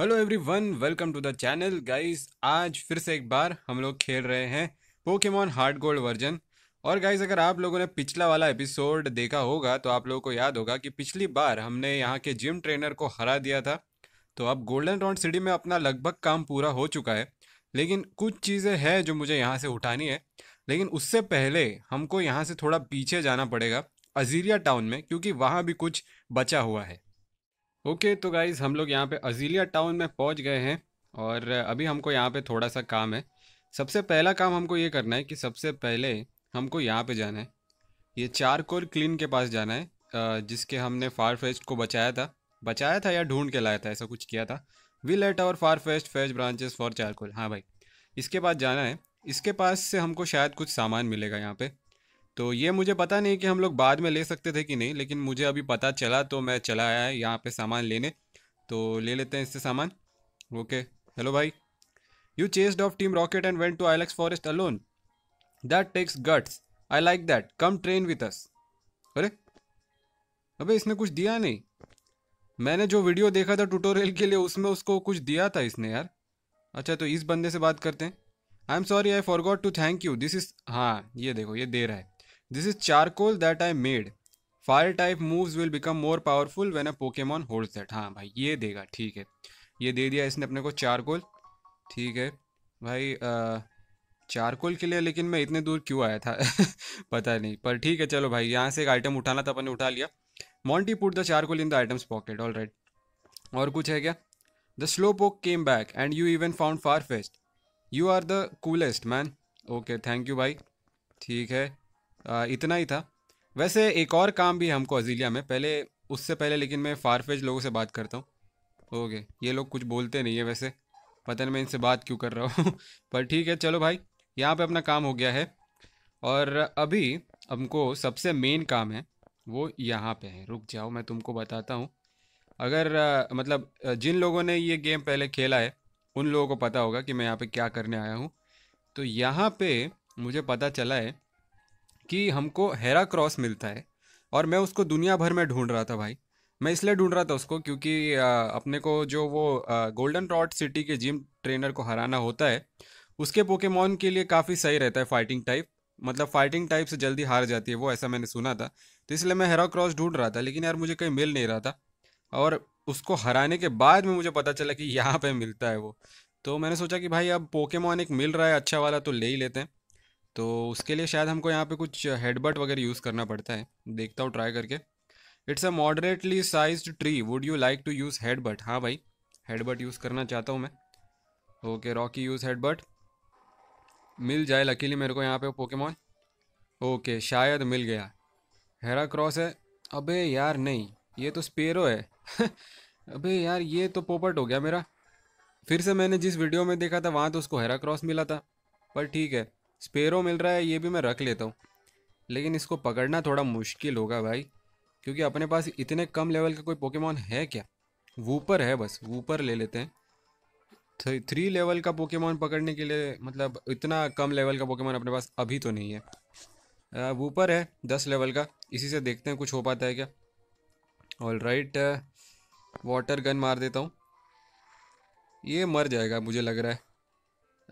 Hello everyone welcome to the channel guys आज फिर से एक बार हम लोग खेल रहे हैं पोकेमॉन हार्ड गोल्ड वर्जन और गाइस अगर आप लोगों ने पिछला वाला एपिसोड देखा होगा तो आप लोगों को याद होगा कि पिछली बार हमने यहाँ के जिम ट्रेनर को हरा दिया था तो अब गोल्डन राउंड सिटी में अपना लगभग काम पूरा हो चुका है लेकिन कुछ चीज़ें हैं जो मुझे यहाँ से उठानी है लेकिन उससे पहले हमको यहाँ से थोड़ा पीछे जाना पड़ेगा अजीरिया टाउन में क्योंकि वहाँ भी कुछ बचा हुआ है ओके okay, तो गाइज़ हम लोग यहाँ पे अजीलिया टाउन में पहुँच गए हैं और अभी हमको यहाँ पे थोड़ा सा काम है सबसे पहला काम हमको ये करना है कि सबसे पहले हमको यहाँ पे जाना है ये चारकोल क्लीन के पास जाना है जिसके हमने फार फेस्ट को बचाया था बचाया था या ढूंढ के लाया था ऐसा कुछ किया था we let our Farfetch'd fetch branches for charcoal हाँ भाई इसके पास जाना है इसके पास से हमको शायद कुछ सामान मिलेगा यहाँ पर तो ये मुझे पता नहीं कि हम लोग बाद में ले सकते थे कि नहीं लेकिन मुझे अभी पता चला तो मैं चला आया यहाँ पे सामान लेने तो ले लेते हैं इससे सामान ओके हेलो भाई you chased off Team Rocket and went to Ilex Forest alone that takes guts I like that come train with us अरे अबे इसने कुछ दिया नहीं मैंने जो वीडियो देखा था ट्यूटोरियल के लिए उसमें उसको कुछ दिया था इसने यार अच्छा तो इस बंदे से बात करते हैं I am sorry I forgot to thank you this is हाँ ये देखो ये दे रहा है this is charcoal that I made fire type moves will become more powerful when a Pokemon hold that हाँ भाई ये देगा ठीक है ये दे दिया इसने अपने को चारकोल ठीक है भाई चारकोल के लिए लेकिन मैं इतने दूर क्यों आया था पता नहीं पर ठीक है चलो भाई यहाँ से एक आइटम उठाना था अपन ने उठा लिया Monty put the charcoal in the items pocket all right और कुछ है क्या the Slowpoke came back and you even found Farfetch'd you are the coolest man okay thank you भाई ठीक है इतना ही था वैसे एक और काम भी हमको अजीलिया में पहले उससे पहले लेकिन मैं फारफेज लोगों से बात करता हूँ ओके ये लोग कुछ बोलते नहीं है वैसे पता नहीं मैं इनसे बात क्यों कर रहा हूँ पर ठीक है चलो भाई यहाँ पे अपना काम हो गया है और अभी हमको सबसे मेन काम है वो यहाँ पे है रुक जाओ मैं तुमको बताता हूँ अगर मतलब जिन लोगों ने ये गेम पहले खेला है उन लोगों को पता होगा कि मैं यहाँ पे क्या करने आया हूँ तो यहाँ पे मुझे पता चला है कि हमको हेरा क्रॉस मिलता है और मैं उसको दुनिया भर में ढूंढ रहा था भाई मैं इसलिए ढूंढ रहा था उसको क्योंकि अपने को जो वो गोल्डन रॉड सिटी के जिम ट्रेनर को हराना होता है उसके पोकेमॉन के लिए काफ़ी सही रहता है फाइटिंग टाइप मतलब फाइटिंग टाइप से जल्दी हार जाती है वो ऐसा मैंने सुना था तो इसलिए मैं हेरा क्रॉस ढूंढ रहा था लेकिन यार मुझे कहीं मिल नहीं रहा था और उसको हराने के बाद में मुझे पता चला कि यहाँ पर मिलता है वो तो मैंने सोचा कि भाई अब पोकेमॉन एक मिल रहा है अच्छा वाला तो ले ही लेते हैं तो उसके लिए शायद हमको यहाँ पे कुछ हेडबट वगैरह यूज़ करना पड़ता है देखता हूँ ट्राई करके it's a moderately sized tree would you like to use Headbutt हाँ भाई हेडबट यूज़ करना चाहता हूँ मैं ओके रॉकी यूज़ हेडबट मिल जाए लकीली मेरे को यहाँ पे पोकेमॉन ओके शायद मिल गया हेरा क्रॉस है अबे यार नहीं ये तो स्पेरो है अबे यार ये तो पोपट हो गया मेरा फिर से मैंने जिस वीडियो में देखा था वहाँ तो उसको हेरा क्रॉस मिला था पर ठीक है स्पेरो मिल रहा है ये भी मैं रख लेता हूँ लेकिन इसको पकड़ना थोड़ा मुश्किल होगा भाई क्योंकि अपने पास इतने कम लेवल का कोई पोकेमॉन है क्या वूपर है बस वूपर ले लेते हैं थ्री थ्री लेवल का पोकेमॉन पकड़ने के लिए मतलब इतना कम लेवल का पोकेमॉन अपने पास अभी तो नहीं है वूपर है दस लेवल का इसी से देखते हैं कुछ हो पाता है क्या ऑल राइट वाटर गन मार देता हूँ ये मर जाएगा मुझे लग रहा है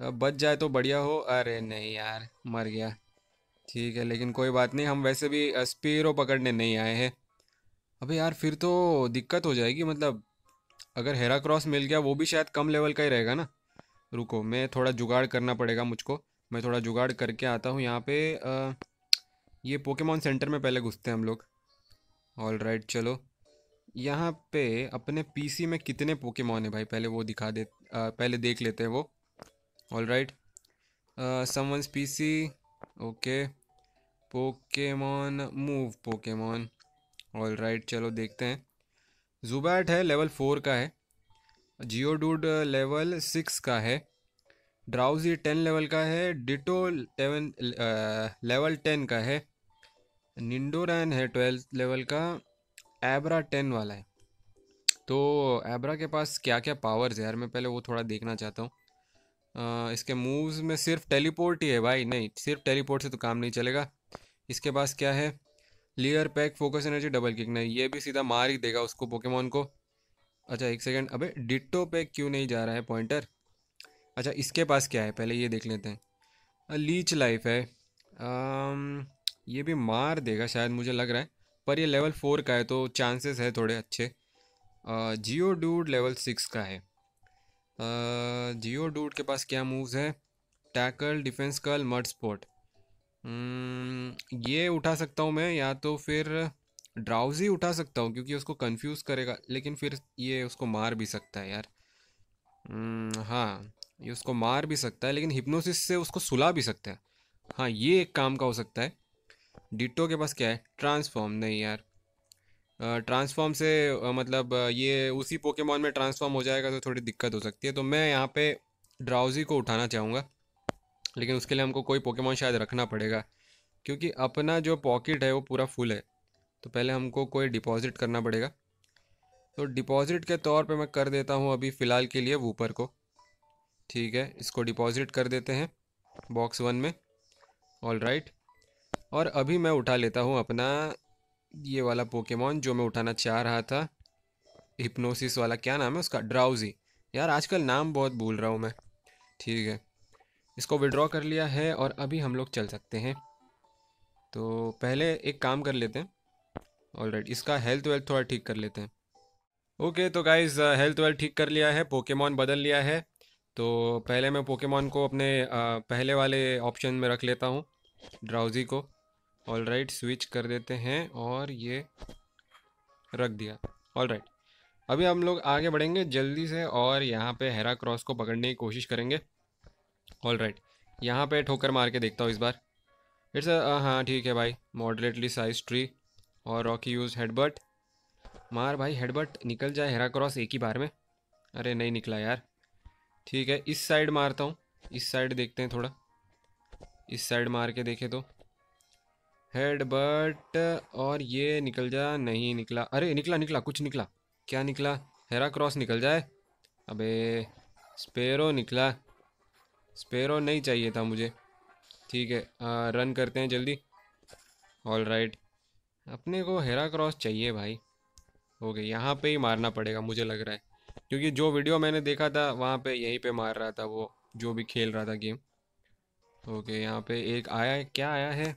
बच जाए तो बढ़िया हो अरे नहीं यार मर गया ठीक है लेकिन कोई बात नहीं हम वैसे भी स्पीरो पकड़ने नहीं आए हैं अबे यार फिर तो दिक्कत हो जाएगी मतलब अगर हेरा क्रॉस मिल गया वो भी शायद कम लेवल का ही रहेगा ना रुको मैं थोड़ा जुगाड़ करना पड़ेगा मुझको मैं थोड़ा जुगाड़ करके आता हूँ यहाँ पे आ, ये पोकेमॉन सेंटर में पहले घुसते हैं हम लोग ऑल राइट चलो यहाँ पे अपने पीसी में कितने पोकेमॉन है भाई पहले वो दिखा दे आ, पहले देख लेते हैं वो all right uh, someone's pc okay pokemon move pokemon all right चलो देखते हैं जुबैट है लेवल फोर का है जियो डूड लेवल सिक्स का है ड्राउजी टेन लेवल का है डिटो टेवन लेवल टेन का है निंडोरैन है ट्वेल्थ लेवल का एबरा टेन वाला है तो एबरा के पास क्या क्या पावर्स है यार मैं पहले वो थोड़ा देखना चाहता हूँ इसके मूव्स में सिर्फ टेलीपोर्ट ही है भाई नहीं सिर्फ टेलीपोर्ट से तो काम नहीं चलेगा इसके पास क्या है leer peck focus energy double kick नहीं ये भी सीधा मार ही देगा उसको पोकेमोन को अच्छा एक सेकेंड अबे डिट्टो पैक क्यों नहीं जा रहा है पॉइंटर अच्छा इसके पास क्या है पहले ये देख लेते हैं लीच लाइफ है आम, ये भी मार देगा शायद मुझे लग रहा है पर ये लेवल फोर का है तो चांसेस है थोड़े अच्छे जियो ड्यूड लेवल सिक्स का है जियो डूड के पास क्या मूव्स है tackle defense curl mud sport ये उठा सकता हूँ मैं या तो फिर ड्राउजी उठा सकता हूँ क्योंकि उसको कंफ्यूज करेगा लेकिन फिर ये उसको मार भी सकता है यार हम्म, हाँ ये उसको मार भी सकता है लेकिन हिप्नोसिस से उसको सुला भी सकता है हाँ ये एक काम का हो सकता है डिटो के पास क्या है ट्रांसफॉर्म नहीं यार ट्रांसफॉर्म से मतलब ये उसी पोकेमॉन में ट्रांसफॉर्म हो जाएगा तो थोड़ी दिक्कत हो सकती है तो मैं यहाँ पे ड्राउजी को उठाना चाहूँगा लेकिन उसके लिए हमको कोई पोकेमॉन शायद रखना पड़ेगा क्योंकि अपना जो पॉकेट है वो पूरा फुल है तो पहले हमको कोई डिपॉजिट करना पड़ेगा तो डिपॉजिट के तौर पर मैं कर देता हूँ अभी फ़िलहाल के लिए वूपर को ठीक है इसको डिपॉजिट कर देते हैं बॉक्स वन में ऑल राइट और अभी मैं उठा लेता हूँ अपना ये वाला पोकेमॉन जो मैं उठाना चाह रहा था हिप्नोसिस वाला क्या नाम है उसका ड्राउजी यार आजकल नाम बहुत भूल रहा हूँ मैं ठीक है इसको विड्रॉ कर लिया है और अभी हम लोग चल सकते हैं तो पहले एक काम कर लेते हैं ऑलराइट इसका हेल्थ वेल्थ थोड़ा ठीक कर लेते हैं ओके तो गाइज हेल्थ uh, वेल्थ ठीक कर लिया है पोकेमॉन बदल लिया है तो पहले मैं पोकेमॉन को अपने आ, uh, पहले वाले ऑप्शन में रख लेता हूँ ड्राउजी को ऑल राइट स्विच कर देते हैं और ये रख दिया ऑल राइट अभी हम लोग आगे बढ़ेंगे जल्दी से और यहाँ पे हेरा क्रॉस को पकड़ने की कोशिश करेंगे ऑल राइट यहाँ पे ठोकर मार के देखता हूँ इस बार इट्स uh, हाँ ठीक है भाई मॉडरेटली साइज ट्री और रॉकी यूज़ हेडबर्ट मार भाई हेडबर्ट निकल जाए हेरा क्रॉस एक ही बार में अरे नहीं निकला यार ठीक है इस साइड मारता हूँ इस साइड देखते हैं थोड़ा इस साइड मार के देखे तो हेड बट और ये निकल जा नहीं निकला अरे निकला निकला कुछ निकला क्या निकला हेरा क्रॉस निकल जाए अबे स्पेरो निकला स्पेरो नहीं चाहिए था मुझे ठीक है आ, रन करते हैं जल्दी ऑल राइट अपने को हेरा क्रॉस चाहिए भाई ओके यहाँ पे ही मारना पड़ेगा मुझे लग रहा है क्योंकि जो वीडियो मैंने देखा था वहाँ पे यहीं पे मार रहा था वो जो भी खेल रहा था गेम ओके यहाँ पे एक आया है क्या आया है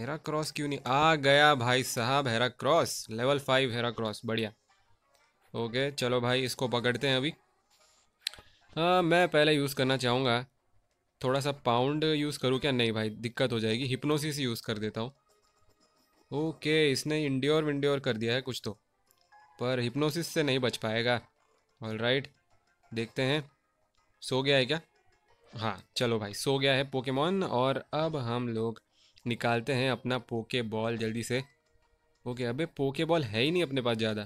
हेरा क्रॉस क्यों नहीं आ गया भाई साहब Heracross level five Heracross बढ़िया ओके चलो भाई इसको पकड़ते हैं अभी हाँ मैं पहले यूज़ करना चाहूँगा थोड़ा सा पाउंड यूज़ करूँ क्या नहीं भाई दिक्कत हो जाएगी हिप्नोसिस यूज़ कर देता हूँ ओके इसने इंड्योर विंड्योर कर दिया है कुछ तो पर हिप्नोसिस से नहीं बच पाएगा ऑल राइट देखते हैं सो गया है क्या हाँ चलो भाई सो गया है पोकेमॉन और अब हम लोग निकालते हैं अपना पोके बॉल जल्दी से ओके अबे पोके बॉल है ही नहीं अपने पास ज़्यादा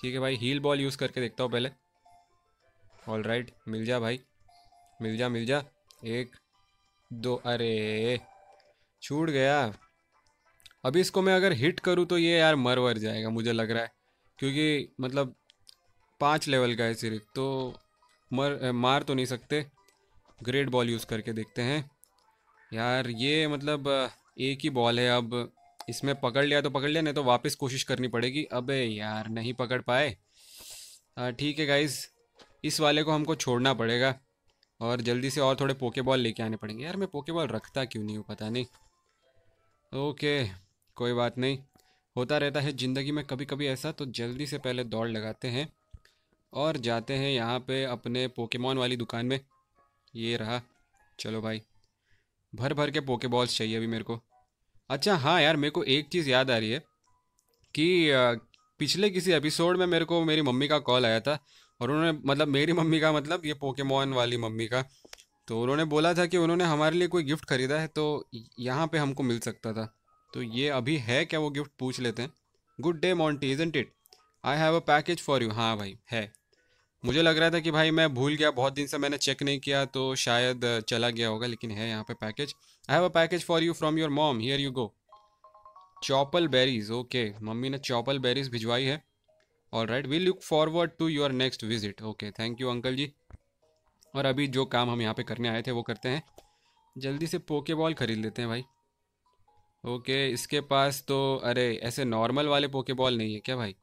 ठीक है भाई हील बॉल यूज़ करके देखता हूँ पहले ऑल राइट मिल जा भाई मिल जा मिल जा एक दो अरे छूट गया अभी इसको मैं अगर हिट करूँ तो ये यार मर वर जाएगा मुझे लग रहा है क्योंकि मतलब पाँच लेवल का है सिर्फ तो मर मार तो नहीं सकते ग्रेट बॉल यूज़ करके देखते हैं यार ये मतलब एक ही बॉल है अब इसमें पकड़ लिया तो पकड़ लिया नहीं तो वापस कोशिश करनी पड़ेगी अबे यार नहीं पकड़ पाए हाँ, ठीक है गाइज इस वाले को हमको छोड़ना पड़ेगा और जल्दी से और थोड़े पोके बॉल लेके आने पड़ेंगे यार मैं पोके बॉल रखता क्यों नहीं हूँ पता नहीं ओके कोई बात नहीं होता रहता है ज़िंदगी में कभी कभी ऐसा तो जल्दी से पहले दौड़ लगाते हैं और जाते हैं यहाँ पे अपने पोकेमॉन वाली दुकान में ये रहा चलो भाई भर भर के पोके बॉल्स चाहिए अभी मेरे को अच्छा हाँ यार मेरे को एक चीज़ याद आ रही है कि पिछले किसी एपिसोड में मेरे को मेरी मम्मी का कॉल आया था और उन्होंने मतलब मेरी मम्मी का मतलब ये पोकेमॉन वाली मम्मी का तो उन्होंने बोला था कि उन्होंने हमारे लिए कोई गिफ्ट ख़रीदा है तो यहाँ पे हमको मिल सकता था तो ये अभी है क्या वो गिफ्ट पूछ लेते हैं good day Monty isn't it I have a package for you हाँ भाई है मुझे लग रहा था कि भाई मैं भूल गया बहुत दिन से मैंने चेक नहीं किया तो शायद चला गया होगा लेकिन है यहाँ पे package I have a package for you from your mom here you go Chople berries okay mummy ने चौपल बेरीज भिजवाई है all right we look forward to your next visit okay thank you uncle ji और अभी जो काम हम यहाँ पे करने आए थे वो करते हैं जल्दी से पोके बॉल खरीद लेते हैं भाई ओके इसके पास तो अरे ऐसे नॉर्मल वाले पोके बॉल नहीं है क्या भाई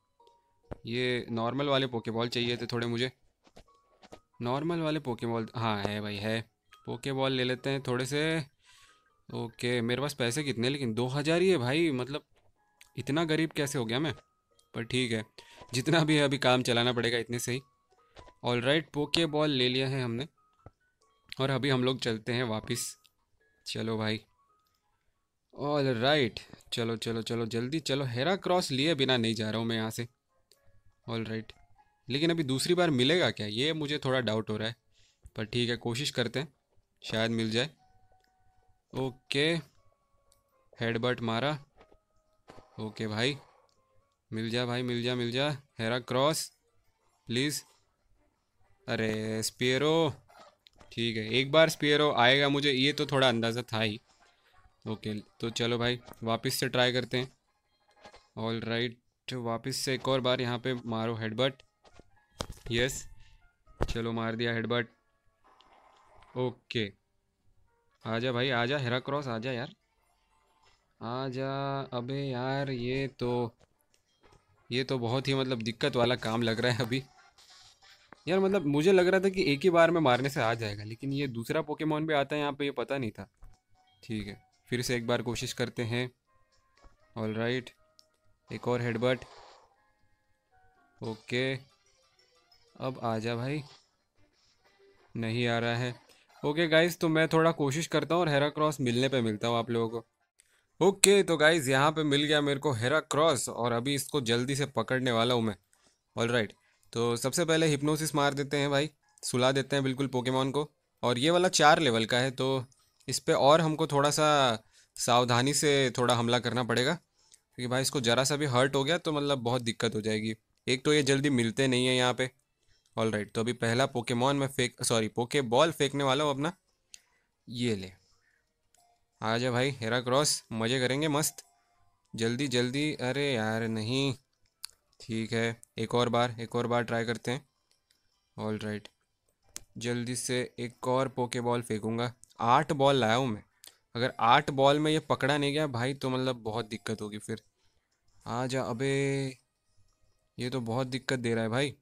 ये नॉर्मल वाले पोकेबॉल चाहिए थे थोड़े मुझे नॉर्मल वाले पोकेबॉल हाँ है भाई है पोकेबॉल ले लेते हैं थोड़े से ओके मेरे पास पैसे कितने लेकिन दो हज़ार ही है भाई मतलब इतना गरीब कैसे हो गया मैं पर ठीक है जितना भी है अभी काम चलाना पड़ेगा इतने से ही ऑल राइट पोके बॉल ले लिया है हमने और अभी हम लोग चलते हैं वापस चलो भाई ऑल राइट चलो चलो चलो जल्दी चलो हेरा क्रॉस लिए बिना नहीं जा रहा हूँ मैं यहाँ से ऑल राइट लेकिन अभी दूसरी बार मिलेगा क्या ये मुझे थोड़ा डाउट हो रहा है पर ठीक है कोशिश करते हैं शायद मिल जाए ओके हेड बट मारा ओके भाई मिल जा भाई मिल जा मिल जा हेरा क्रॉस प्लीज़ अरे स्पेरो ठीक है एक बार स्पेरो आएगा मुझे ये तो थोड़ा अंदाज़ा था ही ओके तो चलो भाई वापस से ट्राई करते हैं ऑल राइट तो वापस से एक और बार यहाँ पे मारो हेडबट यस चलो मार दिया हेडबट ओके आजा भाई आजा हेरा क्रॉस आजा यार आजा अबे यार ये तो ये तो बहुत ही मतलब दिक्कत वाला काम लग रहा है अभी यार मतलब मुझे लग रहा था कि एक ही बार में मारने से आ जाएगा लेकिन ये दूसरा पोकेमोन भी आता है यहाँ पे ये पता नहीं था ठीक है फिर से एक बार कोशिश करते हैं ऑल राइट एक और हेडबट ओके अब आ जा भाई नहीं आ रहा है ओके गाइज तो मैं थोड़ा कोशिश करता हूँ और हेरा क्रॉस मिलने पे मिलता हूँ आप लोगों को ओके तो गाइज यहाँ पे मिल गया मेरे को हेरा क्रॉस और अभी इसको जल्दी से पकड़ने वाला हूँ मैं ऑल राइट तो सबसे पहले हिप्नोसिस मार देते हैं भाई सुला देते हैं बिल्कुल पोकेमॉन को और ये वाला चार लेवल का है तो इस पर और हमको थोड़ा सा सावधानी से थोड़ा हमला करना पड़ेगा क्योंकि भाई इसको ज़रा सा भी हर्ट हो गया तो मतलब बहुत दिक्कत हो जाएगी एक तो ये जल्दी मिलते नहीं है यहाँ पे ऑल राइट तो अभी पहला मॉन मैं फेंक सॉरी पोके बॉल फेंकने वाला हूँ अपना ये ले आ जाए भाई हेरा क्रॉस मज़े करेंगे मस्त जल्दी जल्दी अरे यार नहीं ठीक है एक और बार एक और बार ट्राई करते हैं ऑल राइट जल्दी से एक और पोके बॉल फेंकूँगा आठ बॉल लाया हूँ मैं अगर आठ बॉल में ये पकड़ा नहीं गया भाई तो मतलब बहुत दिक्कत होगी फिर आ जा अबे ये तो बहुत दिक्कत दे रहा है भाई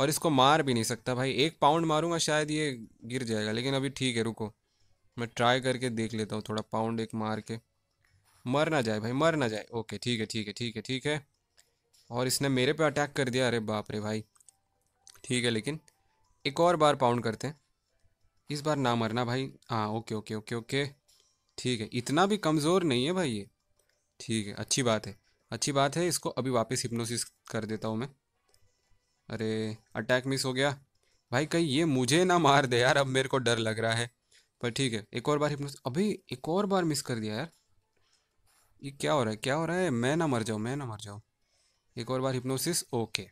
और इसको मार भी नहीं सकता भाई एक पाउंड मारूंगा शायद ये गिर जाएगा लेकिन अभी ठीक है रुको मैं ट्राई करके देख लेता हूँ थोड़ा पाउंड एक मार के मर ना जाए भाई मर ना जाए ओके ठीक है ठीक है ठीक है ठीक है और इसने मेरे पे अटैक कर दिया अरे बाप रे भाई ठीक है लेकिन एक और बार पाउंड करते हैं इस बार ना मरना भाई हाँ ओके ओके ओके ओके ठीक है इतना भी कमज़ोर नहीं है भाई ये ठीक है अच्छी बात है अच्छी बात है इसको अभी वापस हिप्नोसिस कर देता हूँ मैं अरे अटैक मिस हो गया भाई कहीं ये मुझे ना मार दे यार अब मेरे को डर लग रहा है पर ठीक है एक और बार हिप्नोस अभी एक और बार मिस कर दिया यार ये क्या हो रहा है क्या हो रहा है मैं ना मर जाऊँ मैं ना मर जाऊँ एक और बार हिप्नोसिस ओके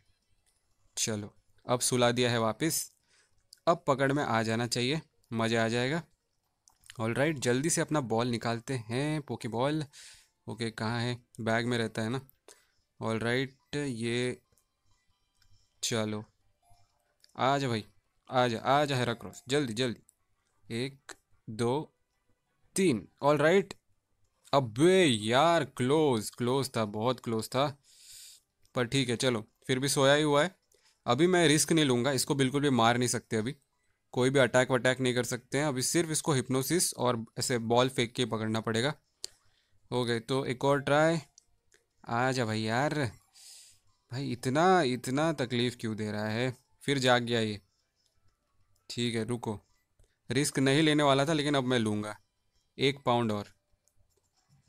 चलो अब सुला दिया है वापस अब पकड़ में आ जाना चाहिए मज़ा आ जाएगा ऑल राइट जल्दी से अपना बॉल निकालते हैं पोके बॉल ओके कहाँ है बैग में रहता है ना ऑल राइट ये चलो आ जा भाई आ जा आ जा हेरा क्रॉस जल्दी जल्दी एक दो तीन ऑल राइट अबे यार क्लोज क्लोज था बहुत क्लोज था पर ठीक है चलो फिर भी सोया ही हुआ है अभी मैं रिस्क नहीं लूँगा इसको बिल्कुल भी मार नहीं सकते अभी कोई भी अटैक वटैक नहीं कर सकते हैं अभी सिर्फ इसको हिप्नोसिस और ऐसे बॉल फेंक के पकड़ना पड़ेगा हो गए तो एक और ट्राई आ जा भाई यार भाई इतना इतना तकलीफ़ क्यों दे रहा है फिर जाग गया ये ठीक है रुको रिस्क नहीं लेने वाला था लेकिन अब मैं लूँगा एक पाउंड और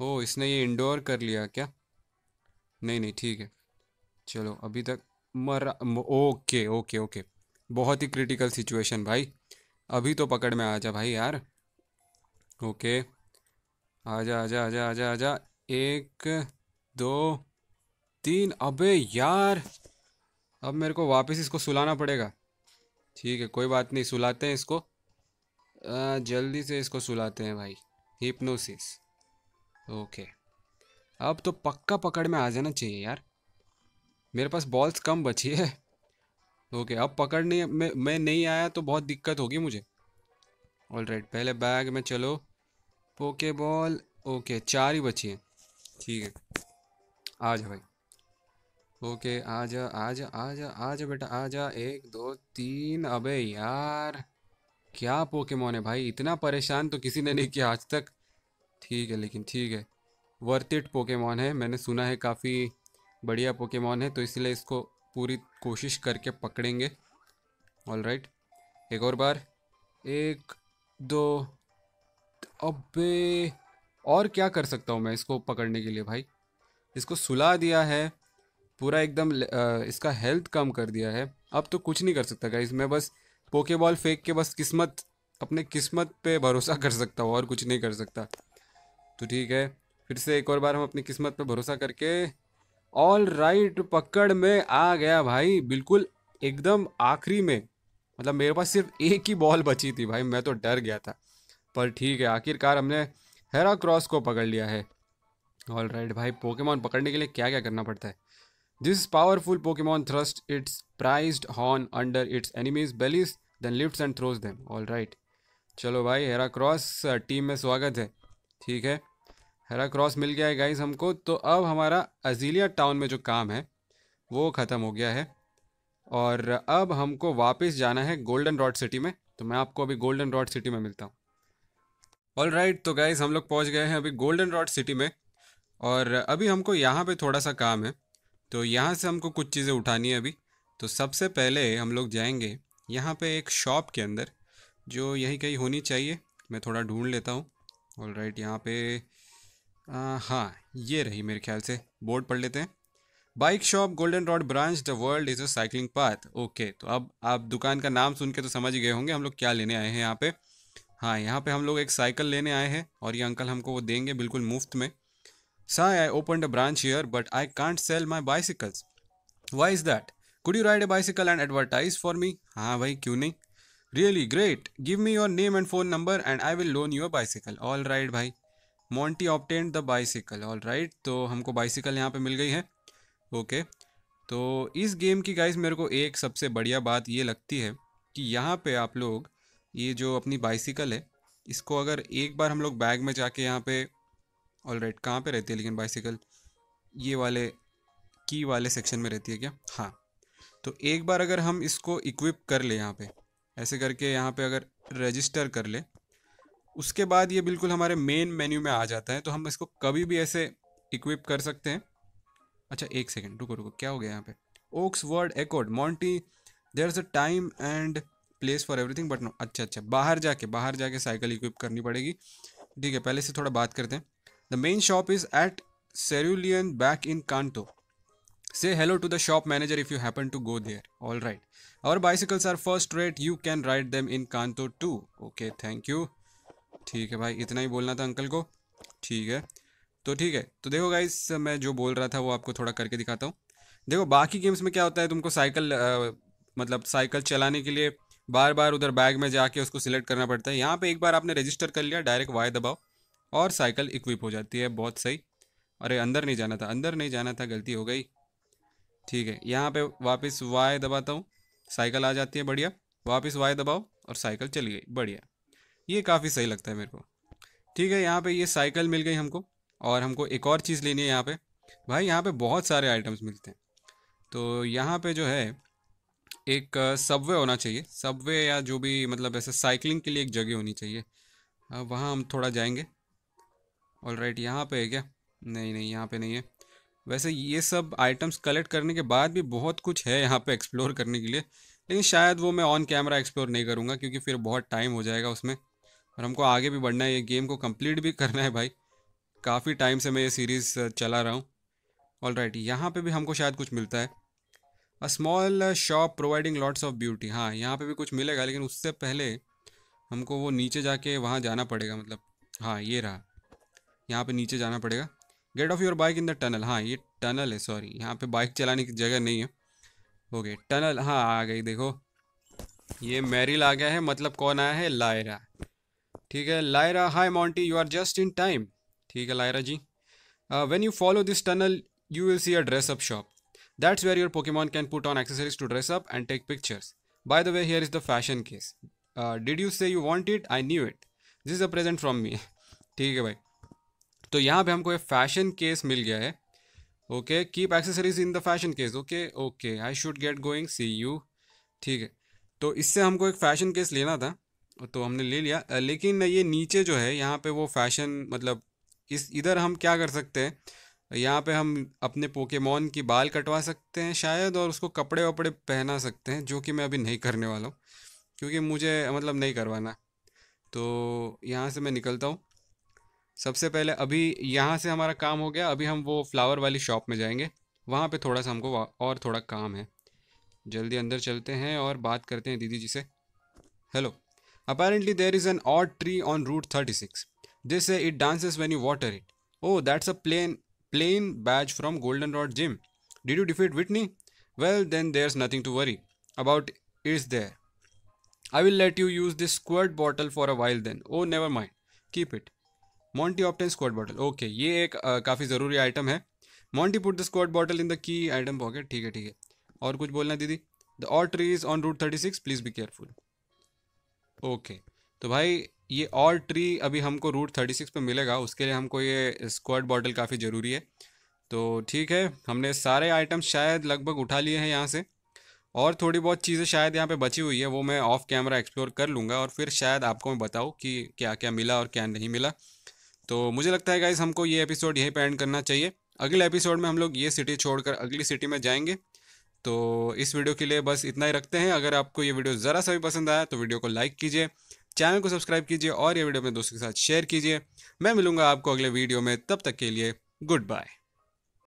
ओ इसने ये इंडोर कर लिया क्या नहीं नहीं ठीक है चलो अभी तक मर ओके ओके ओके बहुत ही क्रिटिकल सिचुएशन भाई अभी तो पकड़ में आ जा भाई यार ओके आजा आजा आजा आजा आजा एक दो तीन अबे यार अब मेरे को वापस इसको सुलाना पड़ेगा ठीक है कोई बात नहीं सुलाते हैं इसको आ, जल्दी से इसको सुलाते हैं भाई हिप्नोसिस ओके अब तो पक्का पकड़ में आ जाना चाहिए यार मेरे पास बॉल्स कम बची है ओके अब पकड़ने में मैं नहीं आया तो बहुत दिक्कत होगी मुझे ऑल पहले बैग में चलो पोके बॉल ओके चार ही बची हैं ठीक है आ जा भाई ओके आ जा आ जा आ जा आ जा बेटा आ जा एक दो तीन अबे यार क्या पोकेमोन है भाई इतना परेशान तो किसी ने नहीं किया आज तक ठीक है लेकिन ठीक है वर्थ इट पोकेमोन है मैंने सुना है काफ़ी बढ़िया पोकेमोन है तो इसलिए इसको पूरी कोशिश करके पकड़ेंगे ऑल राइट एक और बार एक दो अबे और क्या कर सकता हूँ मैं इसको पकड़ने के लिए भाई इसको सुला दिया है पूरा एकदम इसका हेल्थ कम कर दिया है अब तो कुछ नहीं कर सकता गाइज मैं बस पोकेबॉल फेंक के बस किस्मत अपने किस्मत पे भरोसा कर सकता हूँ और कुछ नहीं कर सकता तो ठीक है फिर से एक और बार हम अपनी किस्मत पे भरोसा करके ऑल राइट right, पकड़ में आ गया भाई बिल्कुल एकदम आखिरी में मतलब मेरे पास सिर्फ एक ही बॉल बची थी भाई मैं तो डर गया था पर ठीक है आखिरकार हमने हेरा क्रॉस को पकड़ लिया है ऑल राइट भाई पोकेमॉन पकड़ने के लिए क्या क्या करना पड़ता है this powerful Pokemon thrust its prized horn under its enemies bellies then lift and throws them all right चलो भाई हेरा क्रॉस टीम में स्वागत है ठीक है हेरा क्रॉस मिल गया है गाइज हमको तो अब हमारा अजीलिया टाउन में जो काम है वो ख़त्म हो गया है और अब हमको वापस जाना है गोल्डन रॉड सिटी में तो मैं आपको अभी गोल्डन रॉड सिटी में मिलता हूँ ऑल राइट तो गाइज हम लोग पहुँच गए हैं अभी गोल्डन रॉड सिटी में और अभी हमको यहाँ पे थोड़ा सा काम है तो यहाँ से हमको कुछ चीज़ें उठानी है अभी तो सबसे पहले हम लोग जाएंगे यहाँ पे एक शॉप के अंदर जो यही कहीं होनी चाहिए मैं थोड़ा ढूंढ लेता हूँ ऑल राइट यहाँ पे आ, हाँ ये रही मेरे ख्याल से बोर्ड पढ़ लेते हैं bike shop Goldenrod branch the world is a cycling path okay तो अब आप दुकान का नाम सुन के तो समझ गए होंगे हम लोग क्या लेने आए हैं यहाँ पर हाँ यहाँ पे हम लोग एक साइकिल लेने आए हैं और ये अंकल हमको वो देंगे बिल्कुल मुफ्त में सा I open a branch here but I can't sell my bicycles why is that could you ride a bicycle and advertise for me हाँ भाई क्यों नहीं really great give me your name and phone number and I will loan your bicycle all right भाई Monty obtained the bicycle all right तो हमको bicycle यहाँ पे मिल गई है ओके okay. तो इस गेम की गाइस मेरे को एक सबसे बढ़िया बात ये लगती है कि यहाँ पे आप लोग ये जो अपनी बाइसिकल है इसको अगर एक बार हम लोग बैग में जाके यहाँ पे ऑल राइट कहाँ पर रहती है लेकिन बाइसिकल ये वाले की वाले सेक्शन में रहती है क्या हाँ तो एक बार अगर हम इसको इक्विप कर ले यहाँ पे ऐसे करके यहाँ पे अगर रजिस्टर कर ले उसके बाद ये बिल्कुल हमारे मेन मेन्यू में आ जाता है तो हम इसको कभी भी ऐसे इक्विप कर सकते हैं अच्छा एक सेकेंड रुको रुको क्या हो गया यहाँ पे ओक्स वर्ड एकॉर्ड Monty there is a time and place for everything but no अच्छा अच्छा बाहर जाके बाहर जाके साइकिल इक्विप करनी पड़ेगी ठीक है पहले से थोड़ा बात करते हैं the main shop is at Cerulean back in Kanto से hello to the shop manager if you happen to go there all right Our bicycles are first rate you can ride them in Kanto too okay thank you ठीक है भाई इतना ही बोलना था uncle को ठीक है तो ठीक है तो देखो गाइस मैं जो बोल रहा था वो आपको थोड़ा करके दिखाता हूँ देखो बाकी गेम्स में क्या होता है तुमको साइकिल मतलब साइकिल चलाने के लिए बार बार उधर बैग में जाके उसको सिलेक्ट करना पड़ता है यहाँ पे एक बार आपने रजिस्टर कर लिया डायरेक्ट वाई दबाओ और साइकिल इक्विप हो जाती है बहुत सही अरे अंदर नहीं जाना था अंदर नहीं जाना था गलती हो गई ठीक है यहाँ पे वापस वाई दबाता हूँ साइकिल आ जाती है बढ़िया वापस वाई दबाओ और साइकिल चली गई बढ़िया ये काफ़ी सही लगता है मेरे को ठीक है यहाँ पर ये साइकिल मिल गई हमको और हमको एक और चीज़ लेनी है यहाँ पर भाई यहाँ पर बहुत सारे आइटम्स मिलते हैं तो यहाँ पर जो है एक सबवे होना चाहिए सबवे या जो भी मतलब ऐसे साइकिलिंग के लिए एक जगह होनी चाहिए वहाँ हम थोड़ा जाएंगे ऑल राइट यहाँ पर है क्या नहीं नहीं यहाँ पे नहीं है वैसे ये सब आइटम्स कलेक्ट करने के बाद भी बहुत कुछ है यहाँ पे एक्सप्लोर करने के लिए लेकिन शायद वो मैं ऑन कैमरा एक्सप्लोर नहीं करूँगा क्योंकि फिर बहुत टाइम हो जाएगा उसमें और हमको आगे भी बढ़ना है ये गेम को कंप्लीट भी करना है भाई काफ़ी टाइम से मैं ये सीरीज़ चला रहा हूँ ऑल राइट यहाँ पर भी हमको शायद कुछ मिलता है a small shop providing lots of beauty हाँ यहाँ पे भी कुछ मिलेगा लेकिन उससे पहले हमको वो नीचे जाके वहाँ जाना पड़ेगा मतलब हाँ ये रहा यहाँ पे नीचे जाना पड़ेगा get off your bike in the tunnel हाँ ये टनल है सॉरी यहाँ पे बाइक चलाने की जगह नहीं है ओके टनल हाँ आ गई देखो ये मैरिल आ गया है मतलब कौन आया है लायरा ठीक है Lyra hi Monty you are just in time ठीक है Lyra ji when you follow this tunnel you will see a dress up shop That's where your Pokemon can put on accessories to dress up and take pictures. By the way, here is the fashion case. Uh, did you say you want it? I knew it. This is a present from me ठीक है भाई तो यहाँ पे हमको एक fashion case मिल गया है okay keep accessories in the fashion case okay okay I should get going see you ठीक है तो इससे हमको एक फैशन केस लेना था तो हमने ले लिया लेकिन ये नीचे जो है यहाँ पे वो फैशन मतलब इस इधर हम क्या कर सकते हैं यहाँ पे हम अपने पोकेमोन की बाल कटवा सकते हैं शायद और उसको कपड़े वपड़े पहना सकते हैं जो कि मैं अभी नहीं करने वाला हूँ क्योंकि मुझे मतलब नहीं करवाना तो यहाँ से मैं निकलता हूँ सबसे पहले अभी यहाँ से हमारा काम हो गया अभी हम वो फ्लावर वाली शॉप में जाएंगे वहाँ पे थोड़ा सा हमको और थोड़ा काम है जल्दी अंदर चलते हैं और बात करते हैं दीदी जी से hello apparently there is an odd tree on route thirty six this it dances when you water it oh that's a plain plain badge from Golden Rod Gym. Did you defeat Whitney? Well, then there's nothing to worry about, is there? I will let you use this squirt bottle for a while then. Oh, never mind. Keep it. Monty obtained squirt bottle. Okay, ये एक काफ़ी ज़रूरी item है Monty put the squirt bottle in the key item pocket. ठीक है ठीक है और कुछ बोलना दीदी The odd tree is on route thirty six please be careful तो भाई ये और ट्री अभी हमको रूट थर्टी सिक्स पर मिलेगा उसके लिए हमको ये स्क्वाड बॉटल काफ़ी ज़रूरी है तो ठीक है हमने सारे आइटम शायद लगभग उठा लिए हैं यहाँ से और थोड़ी बहुत चीज़ें शायद यहाँ पे बची हुई है वो मैं ऑफ कैमरा एक्सप्लोर कर लूँगा और फिर शायद आपको मैं बताऊँ कि क्या क्या मिला और क्या नहीं मिला तो मुझे लगता है गाइज हमको ये एपिसोड यहीं पर एंड करना चाहिए अगले एपिसोड में हम लोग ये सिटी छोड़कर अगली सिटी में जाएंगे तो इस वीडियो के लिए बस इतना ही रखते हैं अगर आपको ये वीडियो ज़रा सा भी पसंद आया तो वीडियो को लाइक कीजिए चैनल को सब्सक्राइब कीजिए और ये वीडियो अपने दोस्तों के साथ शेयर कीजिए मैं मिलूंगा आपको अगले वीडियो में तब तक के लिए गुड बाय